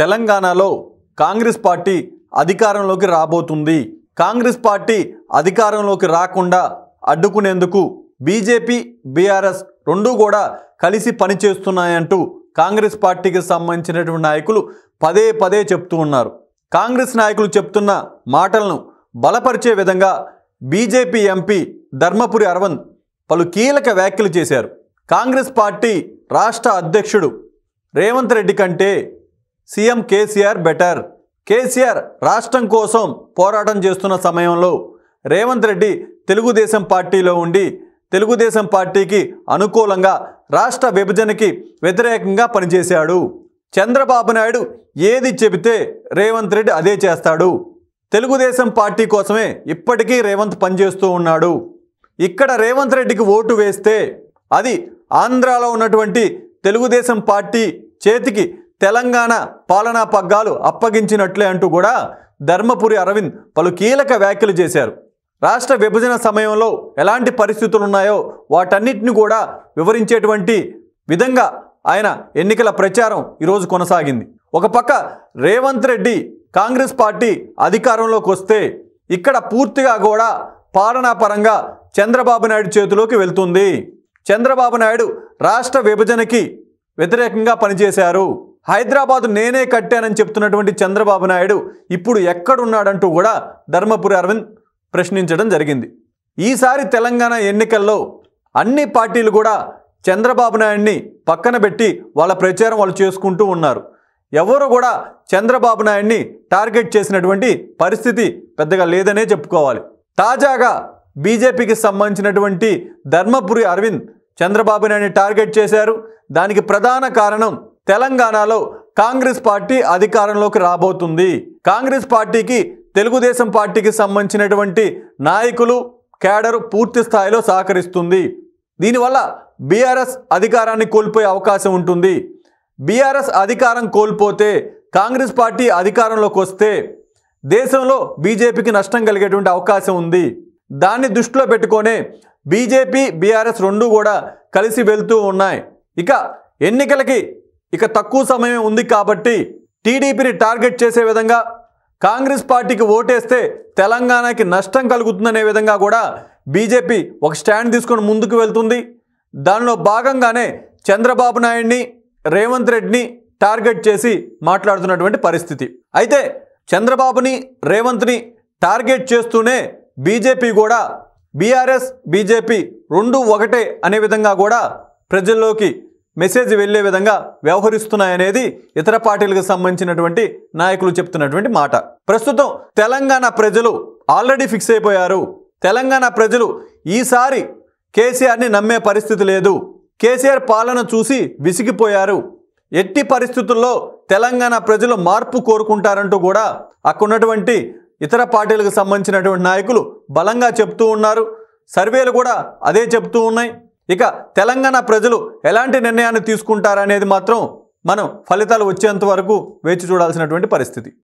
తెలంగాణలో కాంగ్రెస్ పార్టీ అధికారంలోకి రాబోతుంది కాంగ్రెస్ పార్టీ అధికారంలోకి రాకుండా అడ్డుకునేందుకు బీజేపీ బీఆర్ఎస్ రెండూ కూడా కలిసి పనిచేస్తున్నాయంటూ కాంగ్రెస్ పార్టీకి సంబంధించినటువంటి నాయకులు పదే పదే చెప్తూ ఉన్నారు కాంగ్రెస్ నాయకులు చెప్తున్న మాటలను బలపరిచే విధంగా బీజేపీ ఎంపీ ధర్మపురి అరవంద్ పలు కీలక వ్యాఖ్యలు చేశారు కాంగ్రెస్ పార్టీ రాష్ట్ర అధ్యక్షుడు రేవంత్ రెడ్డి కంటే సీఎం కేసీఆర్ బెటర్ కేసీఆర్ రాష్ట్రం కోసం పోరాటం చేస్తున్న సమయంలో రేవంత్ రెడ్డి తెలుగుదేశం పార్టీలో ఉండి తెలుగుదేశం పార్టీకి అనుకూలంగా రాష్ట్ర విభజనకి వ్యతిరేకంగా పనిచేశాడు చంద్రబాబు నాయుడు ఏది చెబితే రేవంత్ రెడ్డి అదే చేస్తాడు తెలుగుదేశం పార్టీ కోసమే ఇప్పటికీ రేవంత్ పనిచేస్తూ ఉన్నాడు ఇక్కడ రేవంత్ రెడ్డికి ఓటు వేస్తే అది ఆంధ్రాలో ఉన్నటువంటి తెలుగుదేశం పార్టీ చేతికి తెలంగాణ పాలనా పగ్గాలు అప్పగించినట్లే అంటూ కూడా ధర్మపురి అరవింద్ పలు కీలక వ్యాఖ్యలు చేశారు రాష్ట్ర విభజన సమయంలో ఎలాంటి పరిస్థితులు ఉన్నాయో వాటన్నిటిని కూడా వివరించేటువంటి విధంగా ఆయన ఎన్నికల ప్రచారం ఈరోజు కొనసాగింది ఒక పక్క రేవంత్ రెడ్డి కాంగ్రెస్ పార్టీ అధికారంలోకి వస్తే ఇక్కడ పూర్తిగా కూడా పాలనాపరంగా చంద్రబాబు నాయుడు చేతిలోకి వెళ్తుంది చంద్రబాబు నాయుడు రాష్ట్ర విభజనకి వ్యతిరేకంగా పనిచేశారు హైదరాబాద్ నేనే కట్టానని చెప్తున్నటువంటి చంద్రబాబు నాయుడు ఇప్పుడు ఎక్కడున్నాడంటూ కూడా ధర్మపురి అరవింద్ ప్రశ్నించడం జరిగింది ఈసారి తెలంగాణ ఎన్నికల్లో అన్ని పార్టీలు కూడా చంద్రబాబు నాయుడిని పక్కన పెట్టి వాళ్ళ ప్రచారం వాళ్ళు చేసుకుంటూ ఉన్నారు ఎవరు కూడా చంద్రబాబు నాయుడిని టార్గెట్ చేసినటువంటి పరిస్థితి పెద్దగా లేదనే చెప్పుకోవాలి తాజాగా బీజేపీకి సంబంధించినటువంటి ధర్మపురి అరవింద్ చంద్రబాబు నాయుడిని టార్గెట్ చేశారు దానికి ప్రధాన కారణం తెలంగాణలో కాంగ్రెస్ పార్టీ అధికారంలోకి రాబోతుంది కాంగ్రెస్ పార్టీకి తెలుగుదేశం పార్టీకి సంబంధించినటువంటి నాయకులు కేడర్ పూర్తి స్థాయిలో సహకరిస్తుంది దీనివల్ల బీఆర్ఎస్ అధికారాన్ని కోల్పోయే అవకాశం ఉంటుంది బీఆర్ఎస్ అధికారం కోల్పోతే కాంగ్రెస్ పార్టీ అధికారంలోకి వస్తే దేశంలో బీజేపీకి నష్టం కలిగేటువంటి అవకాశం ఉంది దాన్ని దృష్టిలో పెట్టుకొనే బీజేపీ బీఆర్ఎస్ రెండూ కూడా కలిసి వెళ్తూ ఉన్నాయి ఇక ఎన్నికలకి ఇక తక్కువ సమయం ఉంది కాబట్టి టీడీపీని టార్గెట్ చేసే విధంగా కాంగ్రెస్ పార్టీకి ఓటేస్తే తెలంగాణకి నష్టం కలుగుతుందనే విధంగా కూడా బీజేపీ ఒక స్టాండ్ తీసుకొని ముందుకు వెళ్తుంది దానిలో భాగంగానే చంద్రబాబు నాయుడిని రేవంత్ రెడ్డిని టార్గెట్ చేసి మాట్లాడుతున్నటువంటి పరిస్థితి అయితే చంద్రబాబుని రేవంత్ని టార్గెట్ చేస్తూనే బీజేపీ కూడా బీఆర్ఎస్ బీజేపీ రెండు ఒకటే అనే విధంగా కూడా ప్రజల్లోకి మెసేజ్ వెళ్లే విధంగా వ్యవహరిస్తున్నాయనేది ఇతర పార్టీలకు సంబంధించినటువంటి నాయకులు చెప్తున్నటువంటి మాట ప్రస్తుతం తెలంగాణ ప్రజలు ఆల్రెడీ ఫిక్స్ అయిపోయారు తెలంగాణ ప్రజలు ఈసారి కేసీఆర్ని నమ్మే పరిస్థితి లేదు కేసీఆర్ పాలన చూసి విసిగిపోయారు ఎట్టి పరిస్థితుల్లో తెలంగాణ ప్రజలు మార్పు కోరుకుంటారంటూ కూడా అక్కడున్నటువంటి ఇతర పార్టీలకు సంబంధించినటువంటి నాయకులు బలంగా చెప్తూ ఉన్నారు సర్వేలు కూడా అదే చెప్తూ ఉన్నాయి ఇక తెలంగాణ ప్రజలు ఎలాంటి నిర్ణయాన్ని తీసుకుంటారనేది మాత్రం మనం ఫలితాలు వచ్చేంత వరకు వేచి చూడాల్సినటువంటి పరిస్థితి